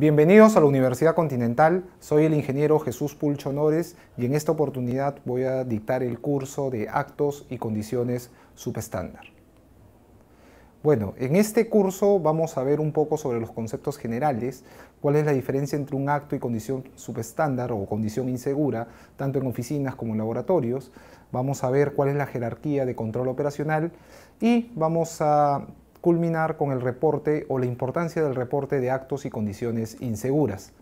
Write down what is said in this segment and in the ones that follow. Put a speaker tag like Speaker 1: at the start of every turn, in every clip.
Speaker 1: Bienvenidos a la Universidad Continental, soy el ingeniero Jesús Pulcho honores y en esta oportunidad voy a dictar el curso de actos y condiciones subestándar. Bueno, en este curso vamos a ver un poco sobre los conceptos generales, cuál es la diferencia entre un acto y condición subestándar o condición insegura, tanto en oficinas como en laboratorios. Vamos a ver cuál es la jerarquía de control operacional y vamos a culminar con el reporte o la importancia del reporte de actos y condiciones inseguras.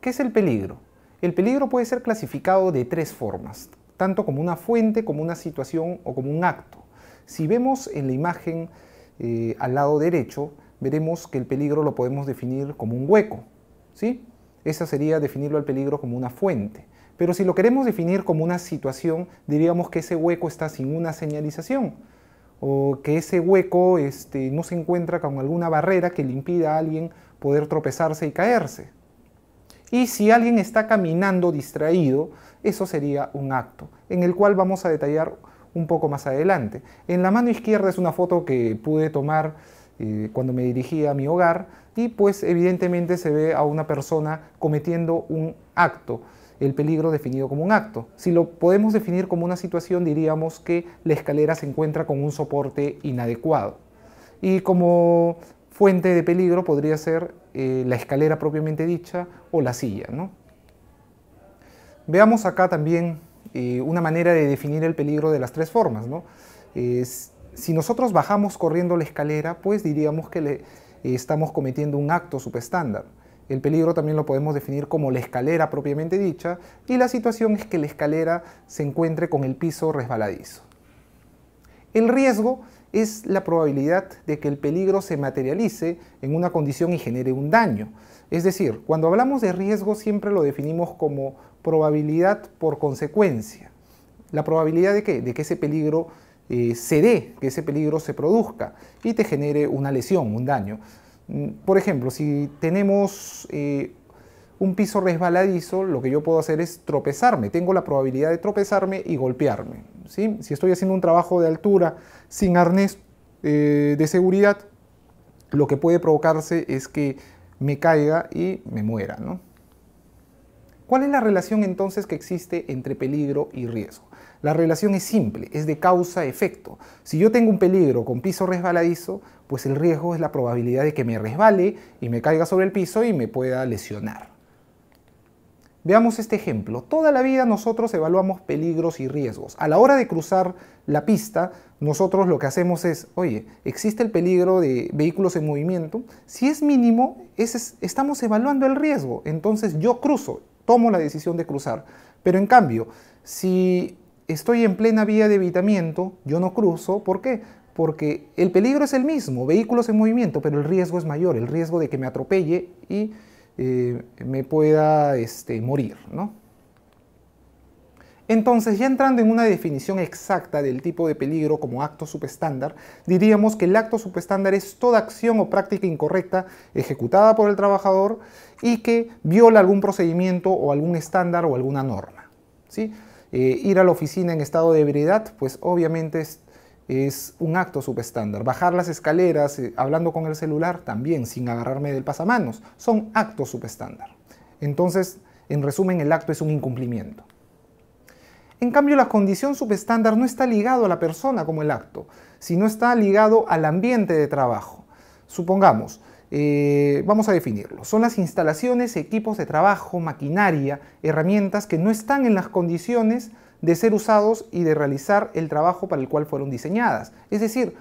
Speaker 1: ¿Qué es el peligro? El peligro puede ser clasificado de tres formas, tanto como una fuente, como una situación o como un acto. Si vemos en la imagen eh, al lado derecho, veremos que el peligro lo podemos definir como un hueco. ¿sí? Esa sería definirlo al peligro como una fuente. Pero si lo queremos definir como una situación, diríamos que ese hueco está sin una señalización o que ese hueco este, no se encuentra con alguna barrera que le impida a alguien poder tropezarse y caerse. Y si alguien está caminando distraído, eso sería un acto, en el cual vamos a detallar un poco más adelante. En la mano izquierda es una foto que pude tomar eh, cuando me dirigí a mi hogar y pues evidentemente se ve a una persona cometiendo un acto el peligro definido como un acto. Si lo podemos definir como una situación, diríamos que la escalera se encuentra con un soporte inadecuado. Y como fuente de peligro podría ser eh, la escalera propiamente dicha o la silla. Veamos acá también eh, una manera de definir el peligro de las tres formas. si nosotros bajamos corriendo la escalera, pues diríamos que eh, estamos cometiendo un acto subestándar. El peligro también lo podemos definir como la escalera propiamente dicha y la situación es que la escalera se encuentre con el piso resbaladizo. El riesgo es la probabilidad de que el peligro se materialice en una condición y genere un daño. Es decir, cuando hablamos de riesgo siempre lo definimos como probabilidad por consecuencia. ¿La probabilidad de De que ese peligro eh, se dé, que ese peligro se produzca y te genere una lesión, un daño. Por ejemplo, si tenemos eh, un piso resbaladizo, lo que yo puedo hacer es tropezarme. Tengo la probabilidad de tropezarme y golpearme. Si estoy haciendo un trabajo de altura sin arnés eh, de seguridad, lo que puede provocarse es que me caiga y me muera. ¿Cuál es la relación entonces que existe entre peligro y riesgo? La relación es simple, es de causa-efecto. Si yo tengo un peligro con piso resbaladizo, pues el riesgo es la probabilidad de que me resbale y me caiga sobre el piso y me pueda lesionar. Veamos este ejemplo. Toda la vida nosotros evaluamos peligros y riesgos. A la hora de cruzar la pista, nosotros lo que hacemos es, oye, existe el peligro de vehículos en movimiento. Si es mínimo, estamos evaluando el riesgo. Entonces yo cruzo, tomo la decisión de cruzar. Pero en cambio, si estoy en plena vía de evitamiento, yo no cruzo, ¿por qué? Porque el peligro es el mismo, vehículos en movimiento, pero el riesgo es mayor, el riesgo de que me atropelle y eh, me pueda este, morir, ¿no? Entonces, ya entrando en una definición exacta del tipo de peligro como acto subestándar, diríamos que el acto subestándar es toda acción o práctica incorrecta ejecutada por el trabajador y que viola algún procedimiento o algún estándar o alguna norma. ¿sí? Eh, ir a la oficina en estado de ebriedad, pues obviamente es, un acto subestándar. Bajar las escaleras eh, hablando con el celular también, sin agarrarme del pasamanos, son actos subestándar. Entonces, en resumen, el acto es un incumplimiento. En cambio, la condición subestándar no está ligado a la persona como el acto, sino está ligado al ambiente de trabajo. Supongamos, eh, vamos a definirlo. Son las instalaciones, equipos de trabajo, maquinaria, herramientas que no están en las condiciones de ser usados y de realizar el trabajo para el cual fueron diseñadas. Es decir,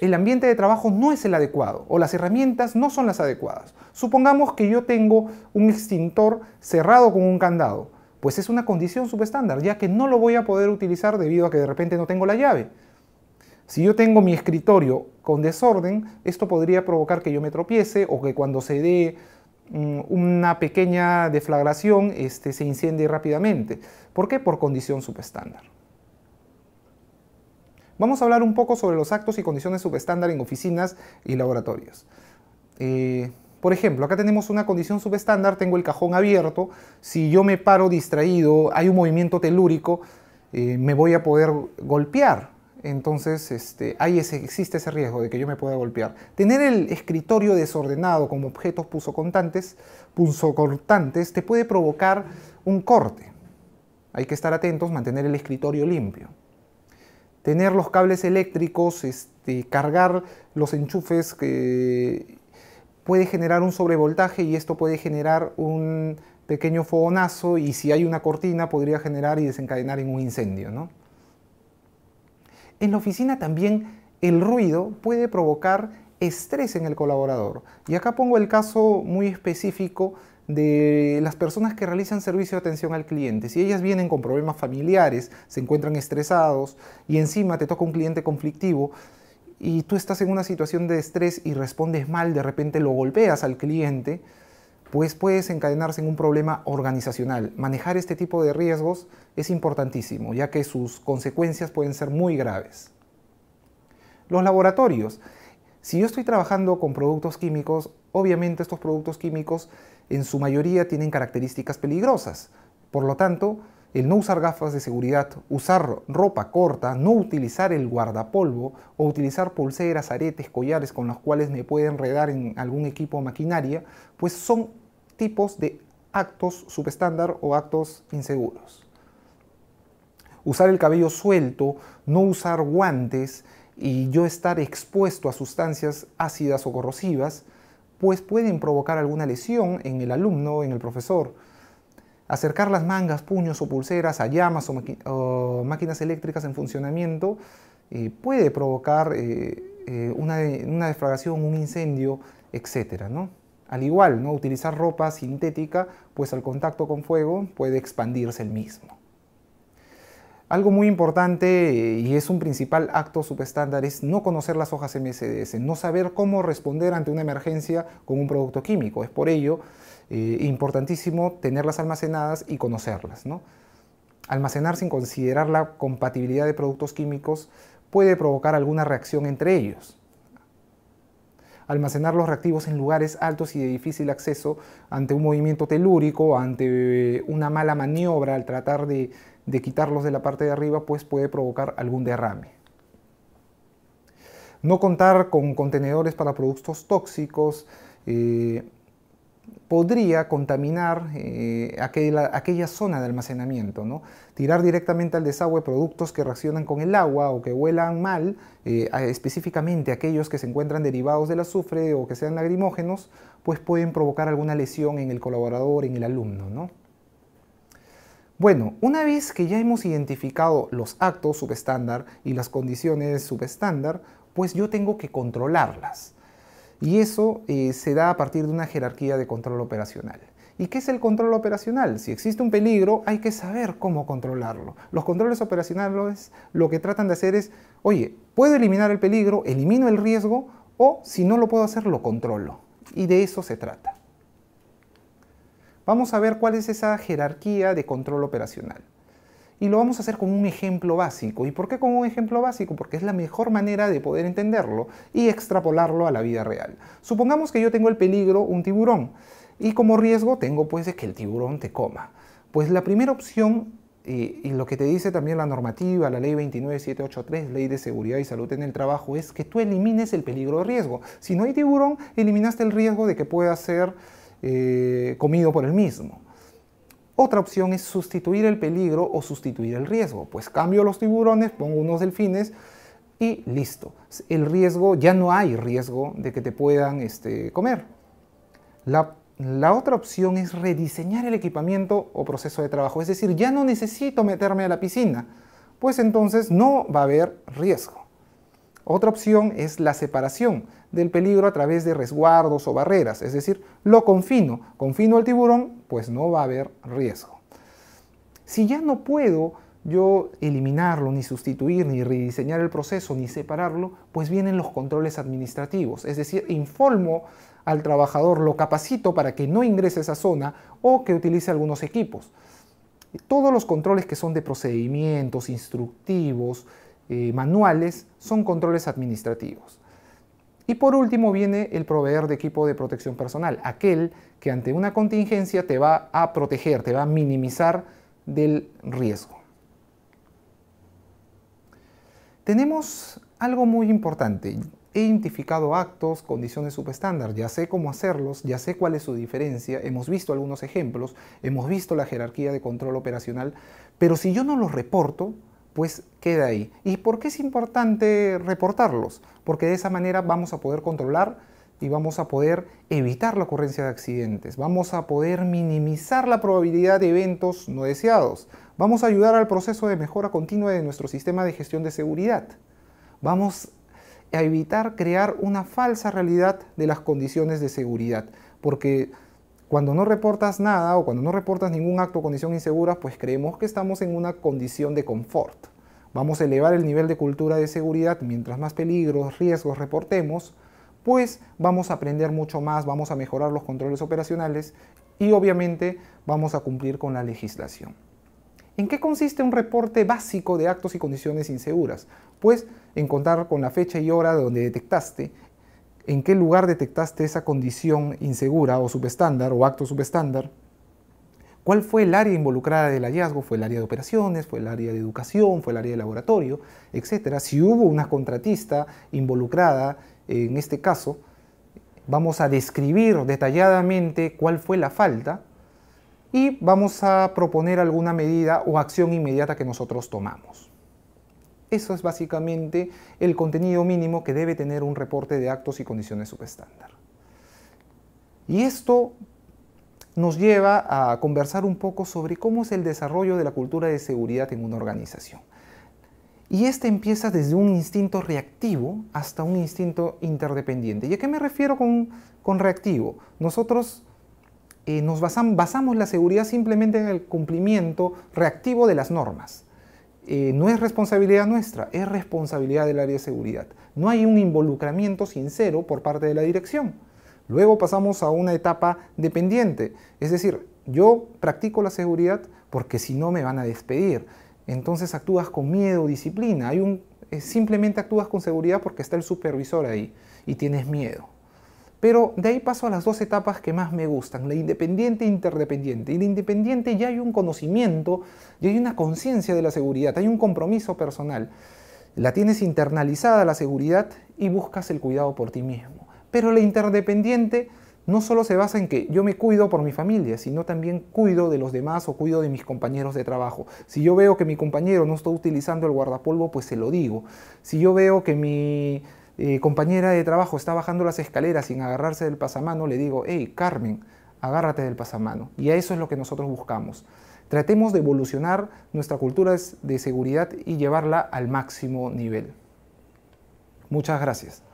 Speaker 1: el ambiente de trabajo no es el adecuado o las herramientas no son las adecuadas. Supongamos que yo tengo un extintor cerrado con un candado, pues es una condición subestándar, ya que no lo voy a poder utilizar debido a que de repente no tengo la llave. Si yo tengo mi escritorio con desorden, esto podría provocar que yo me tropiece o que cuando se dé mm, una pequeña deflagración este, se inciende rápidamente. ¿Por qué? Por condición subestándar. Vamos a hablar un poco sobre los actos y condiciones subestándar en oficinas y laboratorios. Eh, por ejemplo, acá tenemos una condición subestándar, tengo el cajón abierto, si yo me paro distraído, hay un movimiento telúrico, eh, me voy a poder golpear, entonces este, existe ese riesgo de que yo me pueda golpear. Tener el escritorio desordenado como objetos punzocortantes, te puede provocar un corte. Hay que estar atentos, mantener el escritorio limpio. Tener los cables eléctricos, este, cargar los enchufes que puede generar un sobrevoltaje y esto puede generar un pequeño fogonazo y si hay una cortina podría generar y desencadenar en un incendio, ¿no? En la oficina también el ruido puede provocar estrés en el colaborador. Y acá pongo el caso muy específico de las personas que realizan servicio de atención al cliente. Si ellas vienen con problemas familiares, se encuentran estresados y encima te toca un cliente conflictivo y tú estás en una situación de estrés y respondes mal, de repente lo golpeas al cliente, pues puede desencadenarse en un problema organizacional. Manejar este tipo de riesgos es importantísimo, ya que sus consecuencias pueden ser muy graves. Los laboratorios. Si yo estoy trabajando con productos químicos, obviamente estos productos químicos en su mayoría tienen características peligrosas. Por lo tanto, el no usar gafas de seguridad, usar ropa corta, no utilizar el guardapolvo o utilizar pulseras, aretes, collares con los cuales me pueden enredar en algún equipo o maquinaria, pues son tipos de actos subestándar o actos inseguros. Usar el cabello suelto, no usar guantes y yo estar expuesto a sustancias ácidas o corrosivas, pues pueden provocar alguna lesión en el alumno, en el profesor acercar las mangas, puños o pulseras a llamas o, máquinas eléctricas en funcionamiento eh, puede provocar eh, eh, una, defragación, un incendio, etc. Al igual, ¿no? utilizar ropa sintética, pues al contacto con fuego puede expandirse el mismo. Algo muy importante y es un principal acto subestándar es no conocer las hojas MSDS, no saber cómo responder ante una emergencia con un producto químico. Es por ello eh, importantísimo tenerlas almacenadas y conocerlas. Almacenar sin considerar la compatibilidad de productos químicos puede provocar alguna reacción entre ellos. Almacenar los reactivos en lugares altos y de difícil acceso ante un movimiento telúrico, ante eh, una mala maniobra al tratar de, quitarlos de la parte de arriba, pues puede provocar algún derrame. No contar con contenedores para productos tóxicos, eh, podría contaminar eh, aquella, zona de almacenamiento. Tirar directamente al desagüe productos que reaccionan con el agua o que huelan mal, eh, específicamente aquellos que se encuentran derivados del azufre o que sean lagrimógenos, pues pueden provocar alguna lesión en el colaborador, en el alumno. Bueno, una vez que ya hemos identificado los actos subestándar y las condiciones subestándar, pues yo tengo que controlarlas. Y eso eh, se da a partir de una jerarquía de control operacional. ¿Y qué es el control operacional? Si existe un peligro, hay que saber cómo controlarlo. Los controles operacionales lo que tratan de hacer es, oye, ¿puedo eliminar el peligro? ¿Elimino el riesgo? O si no lo puedo hacer, lo controlo. Y de eso se trata. Vamos a ver cuál es esa jerarquía de control operacional. Y lo vamos a hacer con un ejemplo básico. ¿Y por qué con un ejemplo básico? Porque es la mejor manera de poder entenderlo y extrapolarlo a la vida real. Supongamos que yo tengo el peligro un tiburón y como riesgo tengo pues de que el tiburón te coma. Pues la primera opción y, lo que te dice también la normativa, la ley 29783, ley de seguridad y salud en el trabajo, es que tú elimines el peligro de riesgo. Si no hay tiburón, eliminaste el riesgo de que pueda ser eh, comido por el mismo. Otra opción es sustituir el peligro o sustituir el riesgo. Pues cambio los tiburones, pongo unos delfines y listo. El riesgo, ya no hay riesgo de que te puedan este, comer. la otra opción es rediseñar el equipamiento o proceso de trabajo. Es decir, ya no necesito meterme a la piscina. Pues entonces no va a haber riesgo. Otra opción es la separación del peligro a través de resguardos o barreras, es decir, lo confino, confino al tiburón, pues no va a haber riesgo. Si ya no puedo yo eliminarlo, ni sustituir, ni rediseñar el proceso, ni separarlo, pues vienen los controles administrativos, es decir, informo al trabajador, lo capacito para que no ingrese a esa zona o que utilice algunos equipos. Todos los controles que son de procedimientos, instructivos, eh, manuales son controles administrativos. Y por último viene el proveedor de equipo de protección personal, aquel que ante una contingencia te va a proteger, te va a minimizar del riesgo. Tenemos algo muy importante. He identificado actos, condiciones subestándar, ya sé cómo hacerlos, ya sé cuál es su diferencia, hemos visto algunos ejemplos, hemos visto la jerarquía de control operacional, pero si yo no los reporto, pues queda ahí. ¿Y por qué es importante reportarlos? Porque de esa manera vamos a poder controlar y vamos a poder evitar la ocurrencia de accidentes, vamos a poder minimizar la probabilidad de eventos no deseados, vamos a ayudar al proceso de mejora continua de nuestro sistema de gestión de seguridad, vamos a evitar crear una falsa realidad de las condiciones de seguridad, porque cuando no reportas nada o cuando no reportas ningún acto o condición insegura, pues creemos que estamos en una condición de confort. Vamos a elevar el nivel de cultura de seguridad mientras más peligros, riesgos reportemos, pues vamos a aprender mucho más, vamos a mejorar los controles operacionales y obviamente vamos a cumplir con la legislación. ¿En qué consiste un reporte básico de actos y condiciones inseguras? Pues en contar con la fecha y hora donde detectaste en qué lugar detectaste esa condición insegura o subestándar o acto subestándar, cuál fue el área involucrada del hallazgo, fue el área de operaciones, fue el área de educación, fue el área de laboratorio, etcétera. Si hubo una contratista involucrada eh, en este caso, vamos a describir detalladamente cuál fue la falta y vamos a proponer alguna medida o acción inmediata que nosotros tomamos. Eso es básicamente el contenido mínimo que debe tener un reporte de actos y condiciones subestándar. Y esto nos lleva a conversar un poco sobre cómo es el desarrollo de la cultura de seguridad en una organización. Y este empieza desde un instinto reactivo hasta un instinto interdependiente. ¿Y a qué me refiero con, reactivo? Nosotros eh, nos basamos la seguridad simplemente en el cumplimiento reactivo de las normas. Eh, no es responsabilidad nuestra, es responsabilidad del área de seguridad. No hay un involucramiento sincero por parte de la dirección. Luego pasamos a una etapa dependiente, es decir, yo practico la seguridad porque si no me van a despedir. Entonces actúas con miedo, disciplina, eh, simplemente actúas con seguridad porque está el supervisor ahí y tienes miedo. Pero de ahí paso a las dos etapas que más me gustan, la independiente e interdependiente. Y la independiente ya hay un conocimiento, ya hay una conciencia de la seguridad, hay un compromiso personal. La tienes internalizada la seguridad y buscas el cuidado por ti mismo. Pero la interdependiente no solo se basa en que yo me cuido por mi familia, sino también cuido de los demás o cuido de mis compañeros de trabajo. Si yo veo que mi compañero no está utilizando el guardapolvo, pues se lo digo. Si yo veo que mi eh, compañera de trabajo está bajando las escaleras sin agarrarse del pasamano, le digo, hey, Carmen, agárrate del pasamano. Y a eso es lo que nosotros buscamos. Tratemos de evolucionar nuestra cultura de seguridad y llevarla al máximo nivel. Muchas gracias.